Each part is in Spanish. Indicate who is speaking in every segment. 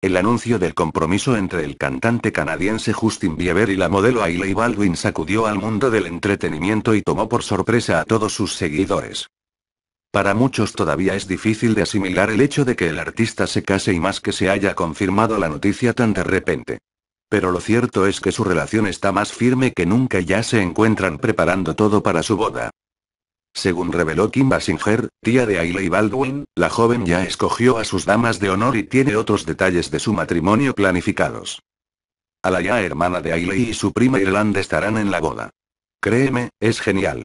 Speaker 1: El anuncio del compromiso entre el cantante canadiense Justin Bieber y la modelo Ailey Baldwin sacudió al mundo del entretenimiento y tomó por sorpresa a todos sus seguidores. Para muchos todavía es difícil de asimilar el hecho de que el artista se case y más que se haya confirmado la noticia tan de repente. Pero lo cierto es que su relación está más firme que nunca y ya se encuentran preparando todo para su boda. Según reveló Kim Basinger, tía de Ailey Baldwin, la joven ya escogió a sus damas de honor y tiene otros detalles de su matrimonio planificados. ya hermana de Ailey y su prima Irlanda estarán en la boda. Créeme, es genial.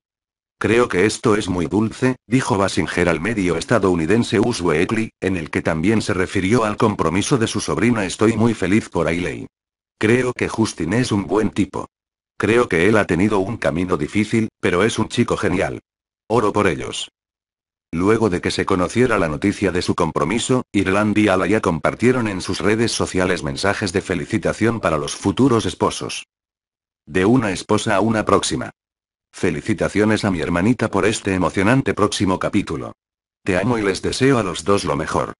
Speaker 1: Creo que esto es muy dulce, dijo Basinger al medio estadounidense Us Weekly, en el que también se refirió al compromiso de su sobrina. Estoy muy feliz por Ailey. Creo que Justin es un buen tipo. Creo que él ha tenido un camino difícil, pero es un chico genial. Oro por ellos. Luego de que se conociera la noticia de su compromiso, Irland y Alaya compartieron en sus redes sociales mensajes de felicitación para los futuros esposos. De una esposa a una próxima. Felicitaciones a mi hermanita por este emocionante próximo capítulo. Te amo y les deseo a los dos lo mejor.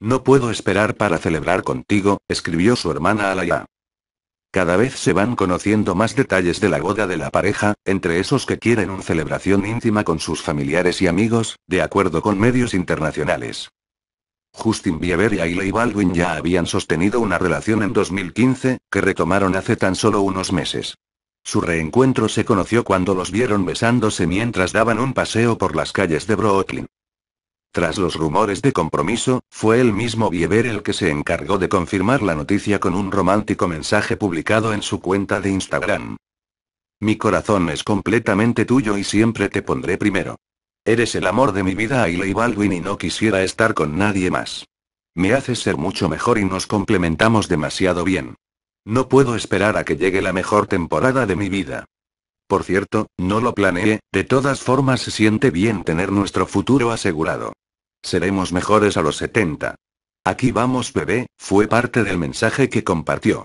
Speaker 1: No puedo esperar para celebrar contigo, escribió su hermana Alaya. Cada vez se van conociendo más detalles de la boda de la pareja, entre esos que quieren una celebración íntima con sus familiares y amigos, de acuerdo con medios internacionales. Justin Bieber y Hailey Baldwin ya habían sostenido una relación en 2015, que retomaron hace tan solo unos meses. Su reencuentro se conoció cuando los vieron besándose mientras daban un paseo por las calles de Brooklyn. Tras los rumores de compromiso, fue el mismo Bieber el que se encargó de confirmar la noticia con un romántico mensaje publicado en su cuenta de Instagram. Mi corazón es completamente tuyo y siempre te pondré primero. Eres el amor de mi vida, Ailey Baldwin, y no quisiera estar con nadie más. Me haces ser mucho mejor y nos complementamos demasiado bien. No puedo esperar a que llegue la mejor temporada de mi vida. Por cierto, no lo planeé, de todas formas se siente bien tener nuestro futuro asegurado. Seremos mejores a los 70. Aquí vamos bebé, fue parte del mensaje que compartió.